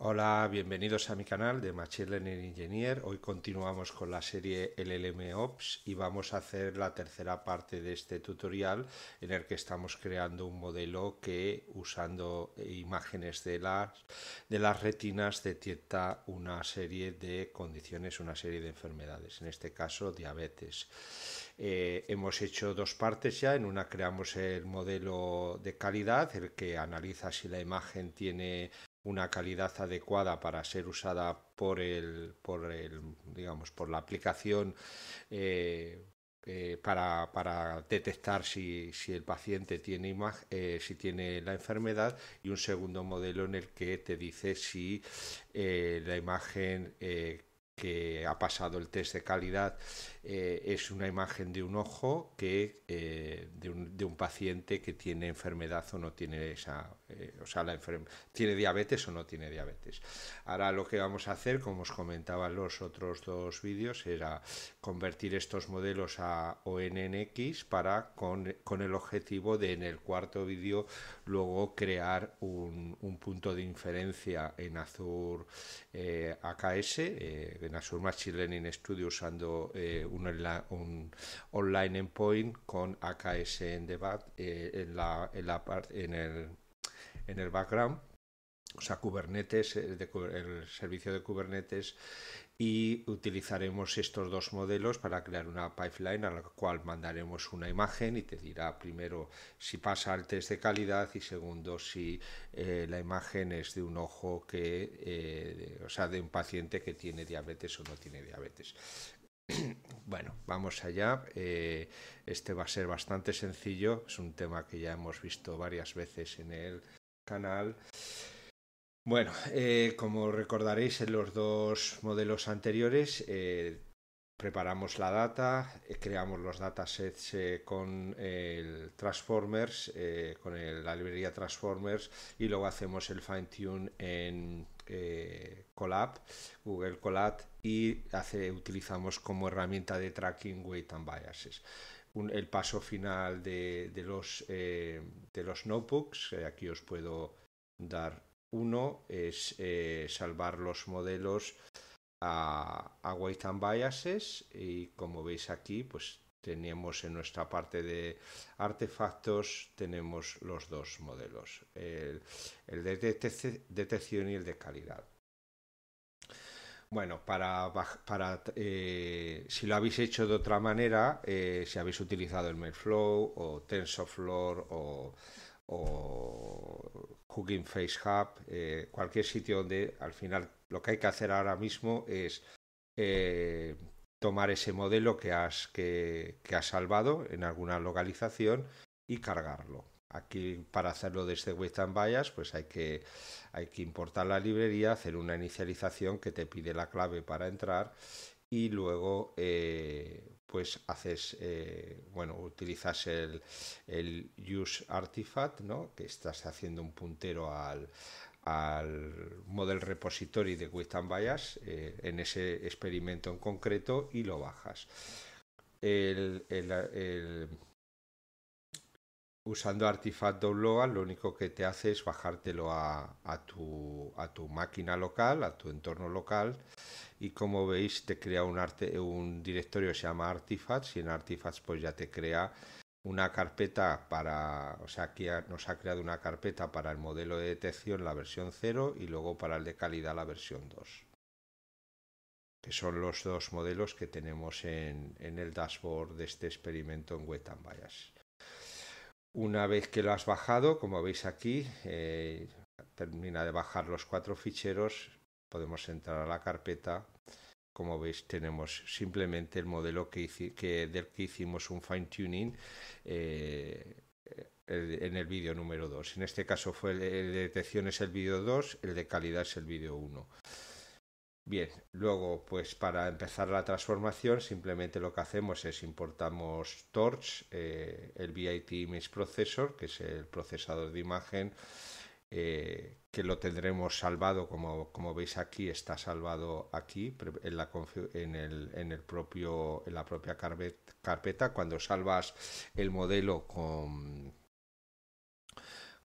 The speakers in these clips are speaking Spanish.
Hola, bienvenidos a mi canal de Machine Learning Engineer. Hoy continuamos con la serie LLM Ops y vamos a hacer la tercera parte de este tutorial en el que estamos creando un modelo que usando imágenes de las, de las retinas detecta una serie de condiciones, una serie de enfermedades, en este caso diabetes. Eh, hemos hecho dos partes ya, en una creamos el modelo de calidad, el que analiza si la imagen tiene una calidad adecuada para ser usada por el, por digamos, por la aplicación eh, eh, para, detectar si, el paciente tiene eh, si tiene la enfermedad y un segundo modelo en el que te dice si la imagen que ha pasado el test de calidad es una imagen de un ojo que de, un, de, un, paciente que tiene enfermedad o no tiene esa, eh, o sea, la ¿tiene diabetes o no tiene diabetes? Ahora lo que vamos a hacer, como os comentaba en los otros dos vídeos, era convertir estos modelos a ONNX para, con, el objetivo de en el cuarto vídeo luego crear un, punto de inferencia en Azure eh, AKS, eh, en Azure Machine Learning Studio usando un, un, online endpoint con AKS en debate en, la, en, en el en el background. O sea, Kubernetes, eh, el servicio de Kubernetes, y utilizaremos estos dos modelos para crear una pipeline a la cual mandaremos una imagen y te dirá primero si pasa el test de calidad y segundo si eh, la imagen es de un ojo que, eh, o sea, de un paciente que tiene diabetes o no tiene diabetes. Bueno, vamos allá. este va a ser bastante sencillo. Es un tema que ya hemos visto varias veces en el canal. Bueno, eh, como recordaréis en los dos modelos anteriores, eh, preparamos la data, eh, creamos los datasets con el Transformers, con la librería Transformers y luego hacemos el fine tune en Colab, Google Colab y hace, utilizamos como herramienta de tracking weight and biases el paso final de, eh, los, notebooks. Eh, aquí os puedo dar uno, es eh, salvar los modelos a, a and Biases y como veis aquí, pues tenemos en nuestra parte de artefactos, tenemos los dos modelos, el de detección y el de calidad. Bueno, para, eh, si lo habéis hecho de otra manera, eh, si habéis utilizado el Mailflow o TensorFlow o, o Hugging Face Hub, eh, cualquier sitio donde al final lo que hay que hacer ahora mismo es tomar ese modelo que has, que has salvado en alguna localización y cargarlo. Aquí para hacerlo desde Western and Bias, pues hay que, hay que importar la librería, hacer una inicialización que te pide la clave para entrar y luego eh, pues haces eh, bueno utilizas el, el, use artifact ¿no? que estás haciendo un puntero al, al model repository de Western Bias eh, en ese experimento en concreto y lo bajas el usando Artifact Download lo único que te hace es bajártelo a, tu, máquina local, a tu entorno local y como veis te crea un, directorio que se llama Artifacts y en Artifacts pues ya te crea una carpeta para, o sea, aquí nos ha creado una carpeta para el modelo de detección la versión 0 y luego para el de calidad la versión 2 que son los dos modelos que tenemos en, en el dashboard de este experimento en Wet and Bias. Una vez que lo has bajado, como veis aquí, eh, termina de bajar los cuatro ficheros, podemos entrar a la carpeta. Como veis, tenemos simplemente el modelo que, del que hicimos un fine tuning eh, en el vídeo número 2. En este caso fue el de detección es el vídeo 2, el de calidad es el vídeo 1. Bien, luego pues para empezar la transformación simplemente lo que hacemos es importamos Torch, eh, el VIT Image Processor, que es el procesador de imagen, eh, que lo tendremos salvado, como, veis aquí, está salvado aquí en, la, el, propio, en la propia carpeta. Cuando salvas el modelo con,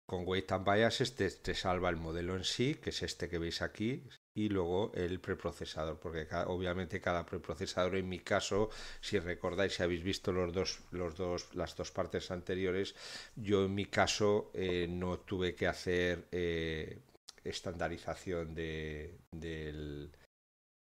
con Weight and Biases este te, salva el modelo en sí, que es este que veis aquí, y luego el preprocesador, porque obviamente cada preprocesador en mi caso, si recordáis, si habéis visto los dos, los dos, las dos partes anteriores, yo en mi caso eh, no tuve que hacer eh, estandarización del...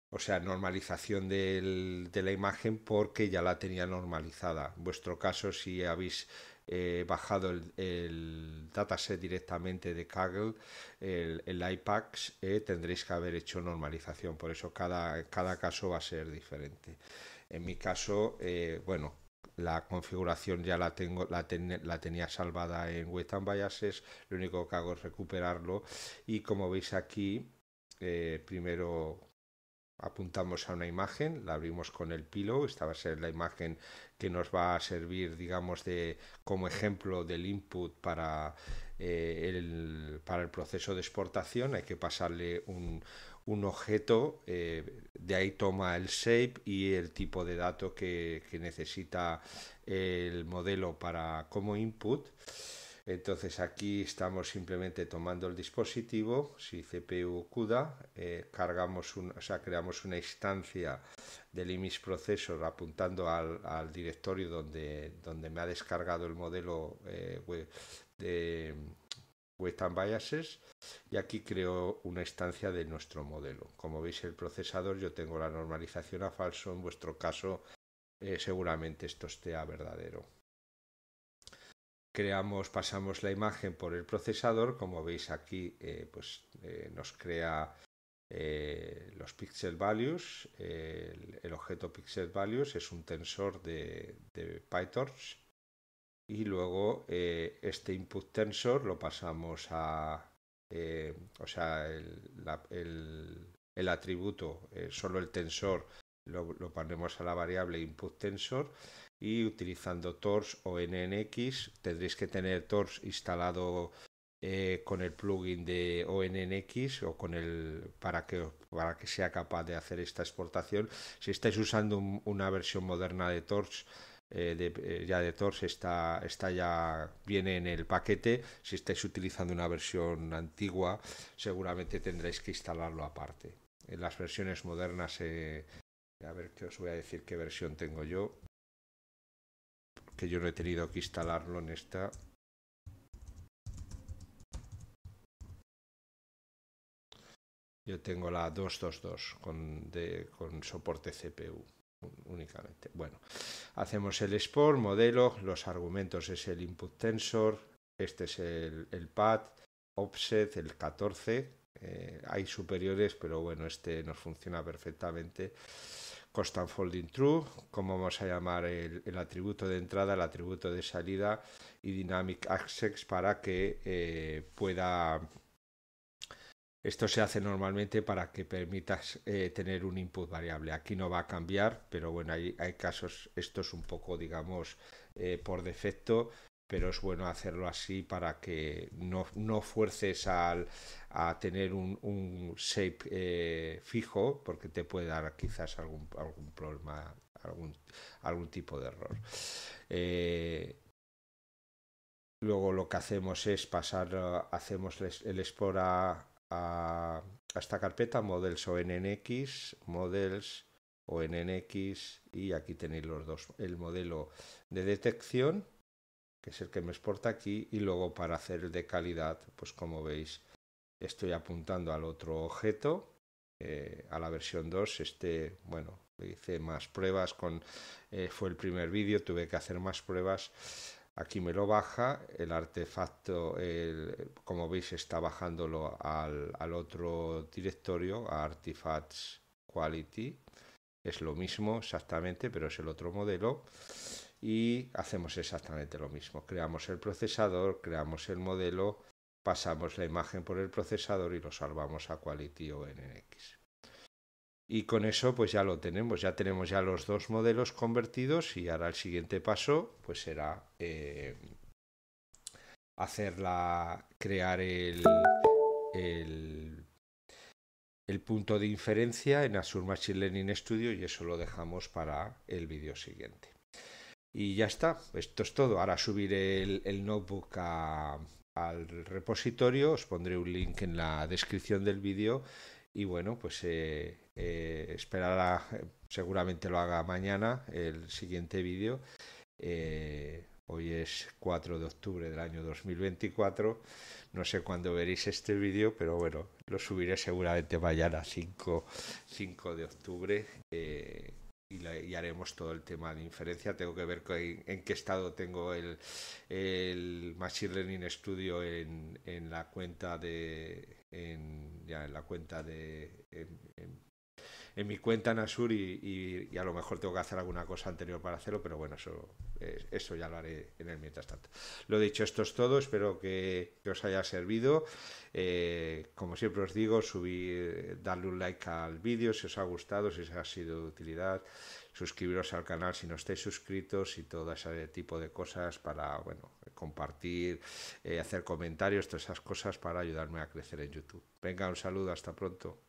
O sea, normalización de la imagen porque ya la tenía normalizada. En vuestro caso, si habéis he eh, bajado el, dataset directamente de Kaggle, el, IPAX, eh, tendréis que haber hecho normalización. Por eso cada, cada caso va a ser diferente. En mi caso, eh, bueno, la configuración ya la tengo, la, la tenía salvada en Western Biases, lo único que hago es recuperarlo. Y como veis aquí, primero apuntamos a una imagen, la abrimos con el pilo, esta va a ser la imagen que nos va a servir, digamos, de, como ejemplo del input para, eh, el, para el proceso de exportación. Hay que pasarle un, objeto, eh, de ahí toma el shape y el tipo de dato que, que necesita el modelo para como input. Entonces aquí estamos simplemente tomando el dispositivo, si CPU CUDA, eh, cargamos o creamos una instancia del Image Processor apuntando al, directorio donde, me ha descargado el modelo eh, de Western Biases y aquí creo una instancia de nuestro modelo. Como veis el procesador yo tengo la normalización a falso, en vuestro caso eh, seguramente esto esté a verdadero creamos, pasamos la imagen por el procesador, como veis aquí, eh, pues, eh, nos crea eh, los pixel values, el, objeto pixel values es un tensor de, de PyTorch y luego este input tensor lo pasamos a, o sea, el, atributo, solo el tensor lo ponemos a la variable input tensor y utilizando torx o NNX tendréis que tener torx instalado eh, con el plugin de ONNX o con el para que para que sea capaz de hacer esta exportación. Si estáis usando una versión moderna de Torch, eh, eh, ya de Torch está, está ya viene en el paquete. Si estáis utilizando una versión antigua, seguramente tendréis que instalarlo aparte. En las versiones modernas, a ver qué os voy a decir qué versión tengo yo que yo no he tenido que instalarlo en esta. Yo tengo la 222 con, de, con soporte CPU únicamente. Bueno, hacemos el export, modelo, los argumentos es el input tensor, este es el, pad offset, el 14. Eh, hay superiores, pero bueno, este nos funciona perfectamente constant folding true, como vamos a llamar el, atributo de entrada, el atributo de salida y dynamic access para que eh, pueda... Esto se hace normalmente para que permitas eh, tener un input variable. Aquí no va a cambiar, pero bueno, hay, hay casos, esto es un poco, digamos, eh, por defecto pero es bueno hacerlo así para que no, no fuerces a tener un, shape eh, fijo porque te puede dar quizás algún, problema, algún, tipo de error. Eh, luego lo que hacemos es pasar, uh, hacemos el export a, esta carpeta models o nnx, models o nnx y aquí tenéis los dos, el modelo de detección que es el que me exporta aquí, y luego para hacer el de calidad, pues como veis, estoy apuntando al otro objeto, eh, a la versión 2, este, bueno, hice más pruebas con, eh, fue el primer vídeo, tuve que hacer más pruebas, aquí me lo baja, el artefacto, el, como veis, está bajándolo al, al otro directorio, a Artifacts Quality, es lo mismo exactamente, pero es el otro modelo y hacemos exactamente lo mismo. Creamos el procesador, creamos el modelo, pasamos la imagen por el procesador y lo salvamos a Quality o NX. Y con eso pues ya lo tenemos, ya tenemos ya los dos modelos convertidos y ahora el siguiente paso pues será eh, hacerla, crear el, el, punto de inferencia en Azure Machine Learning Studio y eso lo dejamos para el vídeo siguiente y ya está, esto es todo. Ahora subiré el, notebook al repositorio, os pondré un link en la descripción del vídeo y bueno, pues eh, eh, esperará, seguramente lo haga mañana el siguiente vídeo. Eh, hoy es 4 de octubre del año 2024, no sé cuándo veréis este vídeo, pero bueno, lo subiré seguramente mañana 5 de octubre y, haremos todo el tema de inferencia. Tengo que ver en, qué estado tengo el, el Machine Learning Studio en, en la cuenta de en, ya la cuenta de en mi cuenta en y, y, a lo mejor tengo que hacer alguna cosa anterior para hacerlo, pero bueno, eso, eh, eso ya lo haré en el mientras tanto. Lo dicho, esto es todo, espero que, os haya servido. Eh, como siempre os digo, subir, darle un like al vídeo si os ha gustado, si os ha sido de utilidad, suscribiros al canal si no estáis suscritos y todo ese tipo de cosas para, bueno, compartir, eh, hacer comentarios, todas esas cosas para ayudarme a crecer en YouTube. Venga, un saludo, hasta pronto.